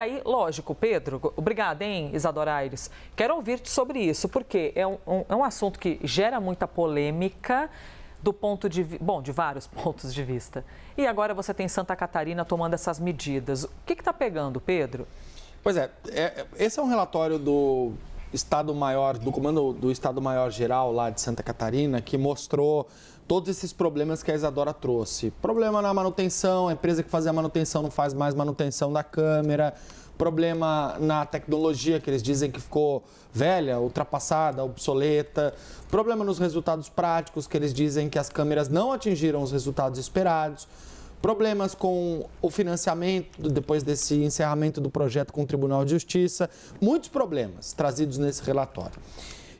aí, lógico, Pedro, obrigada, hein, Isadora Aires. Quero ouvir-te sobre isso, porque é um, um, é um assunto que gera muita polêmica do ponto de bom, de vários pontos de vista. E agora você tem Santa Catarina tomando essas medidas. O que está pegando, Pedro? Pois é, é, esse é um relatório do Estado-Maior, do comando do Estado-Maior Geral lá de Santa Catarina, que mostrou todos esses problemas que a Isadora trouxe. Problema na manutenção, a empresa que fazia a manutenção não faz mais manutenção da câmera, problema na tecnologia que eles dizem que ficou velha, ultrapassada, obsoleta, problema nos resultados práticos que eles dizem que as câmeras não atingiram os resultados esperados problemas com o financiamento depois desse encerramento do projeto com o Tribunal de Justiça, muitos problemas trazidos nesse relatório.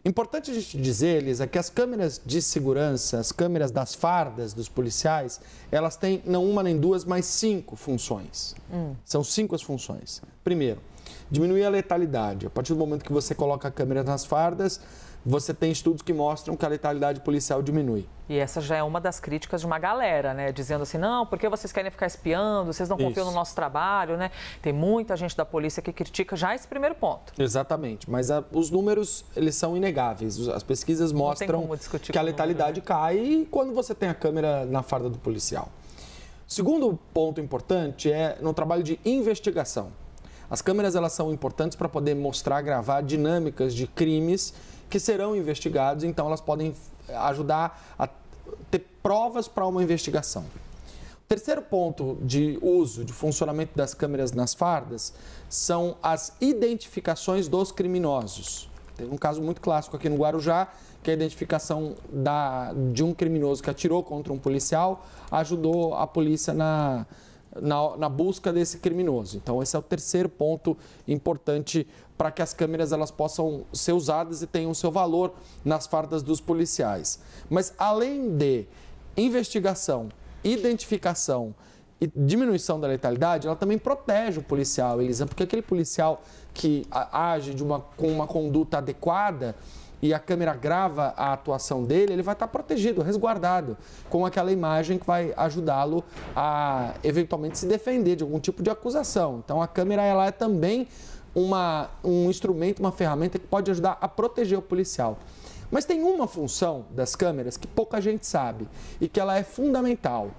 Importante a gente dizer, Elisa, que as câmeras de segurança, as câmeras das fardas dos policiais, elas têm não uma nem duas, mas cinco funções. Hum. São cinco as funções. Primeiro, diminuir a letalidade. A partir do momento que você coloca a câmera nas fardas, você tem estudos que mostram que a letalidade policial diminui. E essa já é uma das críticas de uma galera, né? Dizendo assim, não, porque vocês querem ficar espiando, vocês não confiam Isso. no nosso trabalho, né? Tem muita gente da polícia que critica já esse primeiro ponto. Exatamente, mas a, os números, eles são inegáveis. As pesquisas mostram que a letalidade né? cai quando você tem a câmera na farda do policial. Segundo ponto importante é no trabalho de investigação. As câmeras elas são importantes para poder mostrar, gravar dinâmicas de crimes que serão investigados, então elas podem ajudar a ter provas para uma investigação. O terceiro ponto de uso, de funcionamento das câmeras nas fardas, são as identificações dos criminosos. Teve um caso muito clássico aqui no Guarujá, que é a identificação da, de um criminoso que atirou contra um policial ajudou a polícia na, na, na busca desse criminoso. Então, esse é o terceiro ponto importante para que as câmeras elas possam ser usadas e tenham seu valor nas fardas dos policiais. Mas além de investigação, identificação e diminuição da letalidade, ela também protege o policial, Elisa, porque aquele policial que age de uma, com uma conduta adequada, e a câmera grava a atuação dele, ele vai estar protegido, resguardado, com aquela imagem que vai ajudá-lo a eventualmente se defender de algum tipo de acusação. Então a câmera ela é também uma, um instrumento, uma ferramenta que pode ajudar a proteger o policial. Mas tem uma função das câmeras que pouca gente sabe e que ela é fundamental,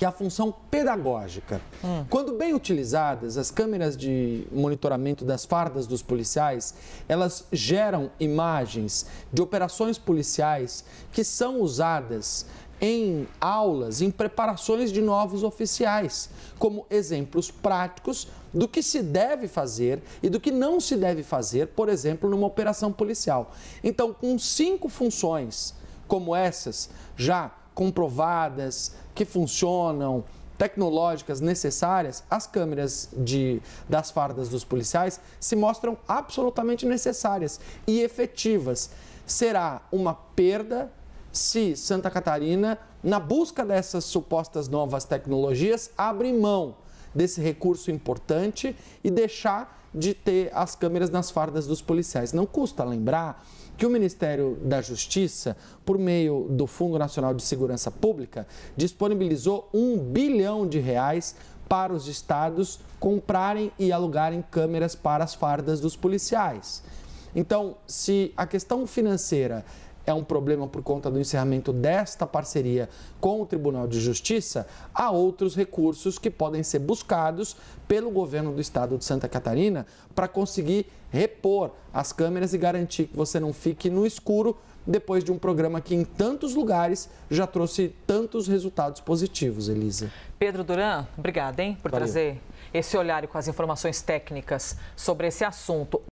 que é a função pedagógica. Hum. Quando bem utilizadas, as câmeras de monitoramento das fardas dos policiais, elas geram imagens de operações policiais que são usadas em aulas, em preparações de novos oficiais, como exemplos práticos do que se deve fazer e do que não se deve fazer, por exemplo, numa operação policial. Então, com cinco funções como essas já comprovadas, que funcionam, tecnológicas necessárias, as câmeras de, das fardas dos policiais se mostram absolutamente necessárias e efetivas. Será uma perda se Santa Catarina, na busca dessas supostas novas tecnologias, abre mão desse recurso importante e deixar de ter as câmeras nas fardas dos policiais. Não custa lembrar que o Ministério da Justiça, por meio do Fundo Nacional de Segurança Pública, disponibilizou um bilhão de reais para os estados comprarem e alugarem câmeras para as fardas dos policiais. Então, se a questão financeira é um problema por conta do encerramento desta parceria com o Tribunal de Justiça, há outros recursos que podem ser buscados pelo governo do estado de Santa Catarina para conseguir repor as câmeras e garantir que você não fique no escuro depois de um programa que em tantos lugares já trouxe tantos resultados positivos, Elisa. Pedro Duran, obrigada, hein, por Valeu. trazer esse olhar com as informações técnicas sobre esse assunto.